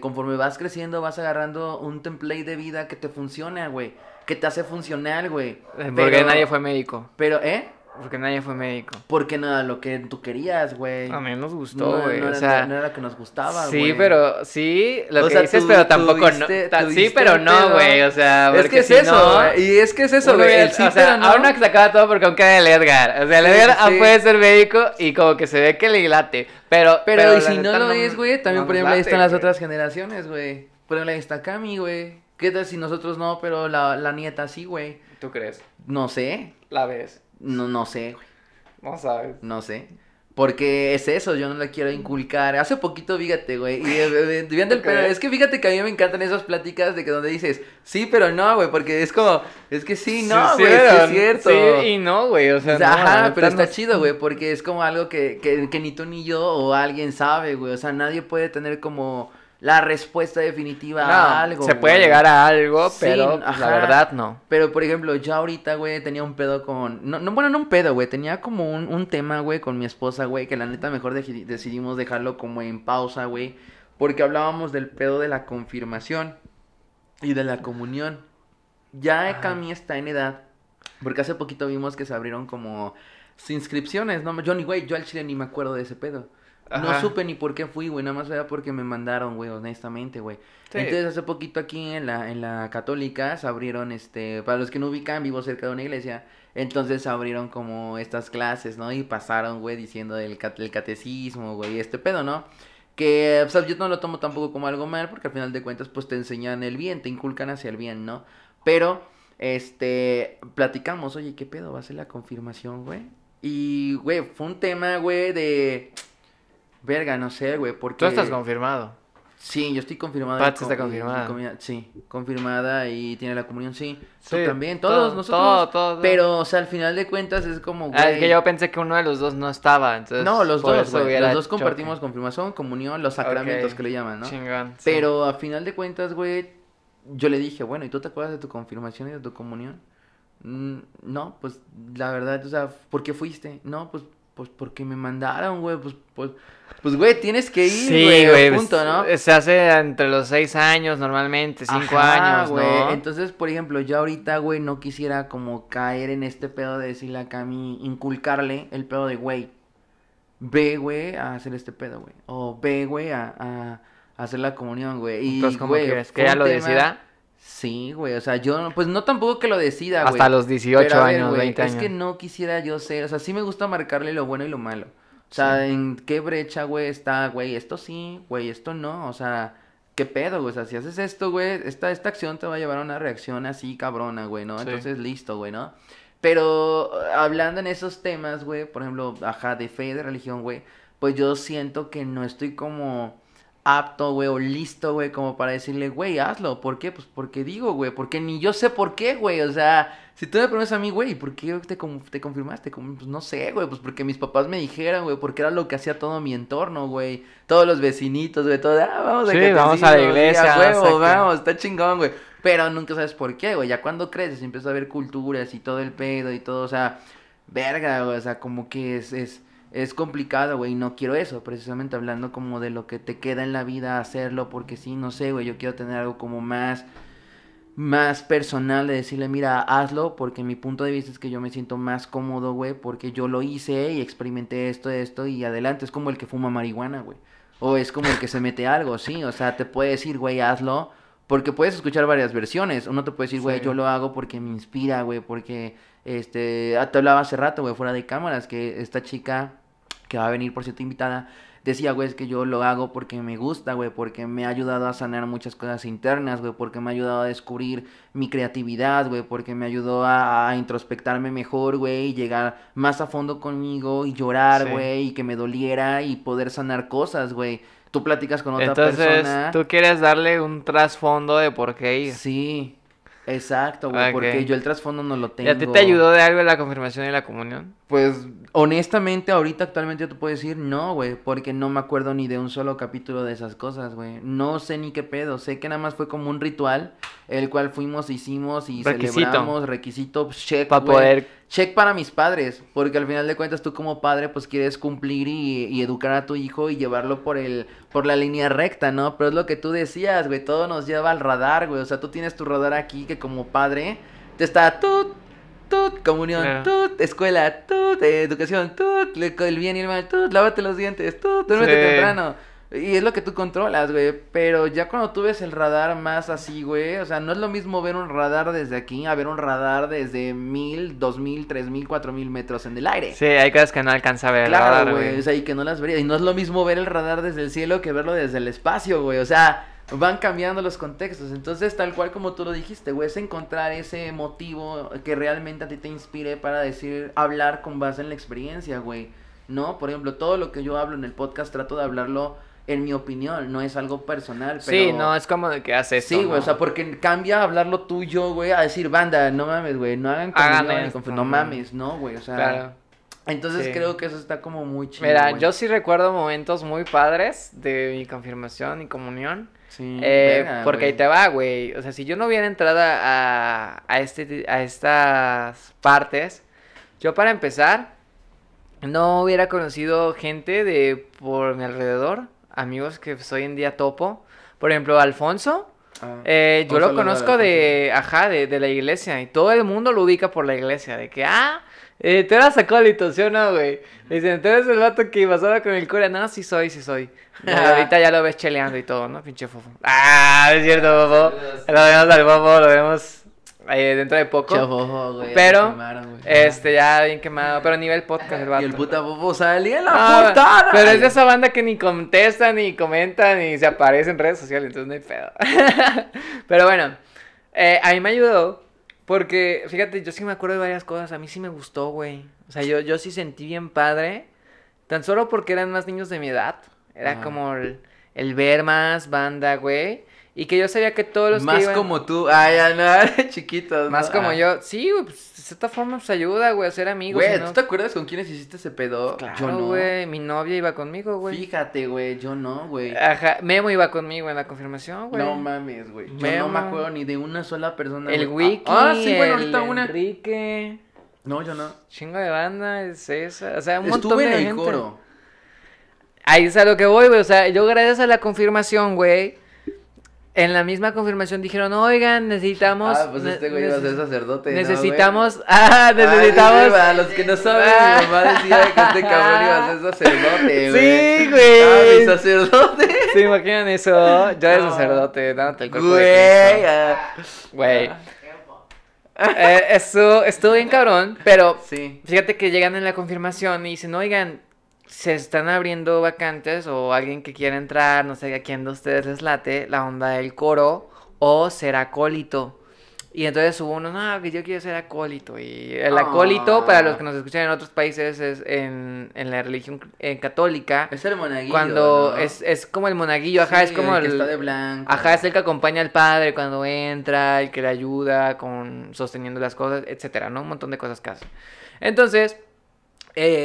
Conforme vas creciendo, vas agarrando un template de vida que te funciona, güey. Que te hace funcional, güey. Eh, porque nadie fue médico. Pero, ¿eh? Porque nadie fue médico. Porque nada, lo que tú querías, güey. A mí nos gustó, güey. No, o sea, no era lo que nos gustaba, güey. Sí, pero sí, lo que dices, pero tampoco no. sí, pero no, güey. O sea, es que es eso, no, y es que es eso, güey. Sí, o sea, no. aún no acaba todo porque aún queda el Edgar. O sea, el Edgar ah, puede ser médico y como que se ve que le late. Pero, pero, pero y si no lo es, güey, también por ejemplo ahí están las otras generaciones, güey. Por ejemplo ahí está Cami, güey. ¿Qué tal si nosotros no, pero la, la nieta sí, güey? ¿Tú crees? No sé. La ves. No, no sé, güey. No sabes. No sé. Porque es eso, yo no la quiero mm. inculcar. Hace poquito, fíjate, güey. Y, eh, eh, viendo el es que fíjate que a mí me encantan esas pláticas de que donde dices, sí, pero no, güey, porque es como, es que sí, no, güey, es, cierto. Sí, y no, güey, o sea, Ajá, pero está chido, güey, porque es como algo que ni tú ni yo o alguien sabe, güey. O sea, nadie puede tener como la respuesta definitiva a algo. Se puede llegar a algo, pero sí, pues, la verdad no. Pero por ejemplo, yo ahorita, güey, tenía un pedo con. No, bueno, no un pedo, güey. Tenía como un, tema, güey, con mi esposa, güey, que la neta mejor decidimos dejarlo como en pausa, güey. Porque hablábamos del pedo de la confirmación y de la comunión. Ya Cami está en edad. Porque hace poquito vimos que se abrieron como inscripciones, ¿no? Yo ni, güey, yo al chile ni me acuerdo de ese pedo. No supe ni por qué fui, güey, nada más era porque me mandaron, güey, honestamente, güey. Entonces hace poquito aquí en la, en la católica se abrieron, este, para los que no ubican, vivo cerca de una iglesia, entonces abrieron como estas clases, ¿no? Y pasaron, güey, diciendo el, el catecismo, güey, este pedo, ¿no? Que, o sea, yo no lo tomo tampoco como algo mal, porque al final de cuentas, pues te enseñan el bien, te inculcan hacia el bien, ¿no? Pero, este, platicamos, oye, ¿qué pedo? ¿Va a ser la confirmación, güey? Y, güey, fue un tema, güey, de Verga, no sé, güey, porque... Tú estás confirmado. Sí, yo estoy confirmada. Pat está confirmada. sí, confirmada y tiene la comunión, sí. sí también, todos, nosotros. Todo, todo, Pero, o sea, al final de cuentas es como, ah, es que yo pensé que uno de los dos no estaba, entonces. No, los dos, Los dos compartimos confirmación, comunión, los sacramentos que le llaman, ¿no? Chingón. Pero, al final de cuentas, güey, yo le dije, bueno, ¿y tú te acuerdas de tu confirmación y de tu comunión? Mm, no, pues, la verdad, o sea, ¿por qué fuiste? No, pues, pues porque me mandaron, güey, pues, pues, pues, güey, tienes que ir, a güey, punto, pues, ¿no? Eh, se hace entre los seis años normalmente, cinco años, güey. Entonces, por ejemplo, yo ahorita, güey, no quisiera como caer en este pedo de decirle a Cami, inculcarle el pedo de, güey, ve, güey, a hacer este pedo, güey, o ve, güey, a, a hacer la comunión, güey. Pues y, Entonces, ¿Que ya lo decida? Sí, güey, o sea, yo, pues no tampoco que lo decida, güey. Hasta los 18 años, 20 años. Es que no quisiera yo ser, o sea, sí me gusta marcarle lo bueno y lo malo. O sea, ¿en qué brecha, güey, está, güey? Esto sí, güey, esto no, o sea, ¿qué pedo, güey? O sea, si haces esto, güey, esta, esta acción te va a llevar a una reacción así cabrona, güey, ¿no? Entonces, listo, güey, ¿no? Pero eh, hablando en esos temas, güey, por ejemplo, ajá, de fe, de religión, güey, pues yo siento que no estoy como apto, güey, o listo, güey, como para decirle, güey, hazlo. ¿Por qué? Pues porque digo, güey, porque ni yo sé por qué, güey. O sea, si tú me preguntas a mí, güey, ¿por qué te, te confirmaste? Pues no sé, güey, pues porque mis papás me dijeron, güey, porque era lo que hacía todo mi entorno, güey. Todos los vecinitos, güey, todo, ah, vamos a vamos a la iglesia. güey, vamos, está chingón, güey. Pero nunca sabes por qué, güey. Ya cuando creces empiezas a ver culturas y todo el pedo y todo, o sea, verga, güey, o sea, como que es... es es complicado, güey, no quiero eso, precisamente hablando como de lo que te queda en la vida hacerlo, porque sí, no sé, güey, yo quiero tener algo como más más personal de decirle, mira, hazlo, porque mi punto de vista es que yo me siento más cómodo, güey, porque yo lo hice y experimenté esto, esto y adelante. Es como el que fuma marihuana, güey. O es como el que se mete algo, sí. O sea, te puede decir, güey, hazlo, porque puedes escuchar varias versiones. Uno te puede decir, güey, yo lo hago porque me inspira, güey, porque, este, te hablaba hace rato, güey, fuera de cámaras, que esta chica que va a venir, por cierto, invitada, decía, güey, es que yo lo hago porque me gusta, güey, porque me ha ayudado a sanar muchas cosas internas, güey, porque me ha ayudado a descubrir mi creatividad, güey, porque me ayudó a, introspectarme mejor, güey, y llegar más a fondo conmigo y llorar, güey, y que me doliera y poder sanar cosas, güey. Tú platicas con otra persona. Entonces, tú quieres darle un trasfondo de por qué Sí. Exacto, güey, porque yo el trasfondo no lo tengo. ¿Y a ti te ayudó de algo la confirmación y la comunión? Pues, honestamente, ahorita actualmente yo te puedo decir no, güey, porque no me acuerdo ni de un solo capítulo de esas cosas, güey. No sé ni qué pedo, sé que nada más fue como un ritual el cual fuimos, hicimos y celebramos, requisito, pues, check. Para poder... Check para mis padres, porque al final de cuentas tú como padre pues quieres cumplir y, educar a tu hijo y llevarlo por el por la línea recta, ¿no? Pero es lo que tú decías, güey, todo nos lleva al radar, güey, o sea, tú tienes tu radar aquí que como padre te está tut, tut, comunión, tut, escuela, tut, educación, tut, el bien y el mal, tut, lávate los dientes, tut, duérmete temprano. Y es lo que tú controlas, güey. Pero ya cuando tú ves el radar más así, güey. O sea, no es lo mismo ver un radar desde aquí a ver un radar desde mil, dos mil, tres mil, cuatro mil metros en el aire. Sí, hay cosas que no alcanza a ver. el radar, güey. O sea, y que no las vería. Y no es lo mismo ver el radar desde el cielo que verlo desde el espacio, güey. O sea, van cambiando los contextos. Entonces, tal cual como tú lo dijiste, güey, es encontrar ese motivo que realmente a ti te inspire para decir, hablar con base en la experiencia, güey. ¿No? Por ejemplo, todo lo que yo hablo en el podcast trato de hablarlo en mi opinión, no es algo personal. Pero... Sí, no, es como de que haces Sí, güey, o sea, porque cambia hablarlo tú yo, güey, a decir, banda, no mames, güey, no hagan, hagan no, mames, no, güey, o sea. Claro. Entonces creo que eso está como muy chido. Mira, yo sí recuerdo momentos muy padres de mi confirmación y comunión. Sí, eh, porque ahí te va, güey. O sea, si yo no hubiera entrado a, a, este, a estas partes, yo para empezar, no hubiera conocido gente de por mi alrededor amigos que soy en día topo. Por ejemplo, Alfonso. Ah, eh, yo lo conozco de, ajá, de, de, la iglesia. Y todo el mundo lo ubica por la iglesia. De que, ah, eh, te vas a sacó ¿sí o no, güey? Dicen, tú eres el vato que pasaba con el cura. No, sí soy, sí soy. Ahorita ya lo ves cheleando y todo, ¿no? Pinche fofo. Ah, es cierto, fofo. Lo vemos al fofo, lo vemos eh, dentro de poco. Pero, este, ya bien quemado, pero a nivel podcast el vato. Y el puta bobo salía en la ah, Pero es de esa banda que ni contesta, ni comentan, ni se aparece en redes sociales, entonces no hay pedo. pero bueno, eh, a mí me ayudó porque, fíjate, yo sí me acuerdo de varias cosas, a mí sí me gustó, güey. O sea, yo, yo sí sentí bien padre, tan solo porque eran más niños de mi edad. Era como el ver más banda, güey. Y que yo sabía que todos los Más que como tú, ay, ah, no, chiquitos. Más como ah. yo. Sí, güey, pues de esta forma pues ayuda, güey, a ser amigos. Güey, ¿tú te acuerdas con quiénes hiciste ese pedo? Pues, yo no. güey, mi novia iba conmigo, güey. Fíjate, güey, yo no, güey. Ajá, Memo iba conmigo en la confirmación, güey. No mames, güey. Yo Memo. no me acuerdo ni de una sola persona. El ah, Wiki, ah, sí, bueno, ahorita una. Enrique. No, yo no. Chingo de banda, es esa. O sea, un Estuve montón de en el coro. Ahí es a lo que voy, güey. O sea, yo gracias a la confirmación, güey en la misma confirmación dijeron, oigan, necesitamos... Ah, pues este güey iba a ser sacerdote. Necesitamos... ah, necesitamos... Ay, los que no saben, mi ah. mamá decía que este cabrón iba a ser sacerdote, güey. Sí, güey. Ah, sacerdote. ¿Se imaginan eso? Yo de sacerdote, dándote el cuerpo güey, ah. Güey. Ah. Eh, eso estuvo bien cabrón, pero sí. fíjate que llegan en la confirmación y dicen, oigan, se están abriendo vacantes o alguien que quiera entrar, no sé a quién de ustedes les late, la onda del coro o ser acólito. Y entonces hubo uno, no, que yo quiero ser acólito. Y el acólito, para los que ah. nos escuchan en otros países, es en, en la religión eh, católica. Es el monaguillo. Cuando es, como el monaguillo, ajá, es como el. está de blanco. Ajá, es el que acompaña al padre cuando entra, el que le ayuda con sosteniendo las cosas, etcétera, ¿no? Un montón de cosas que Entonces, eh,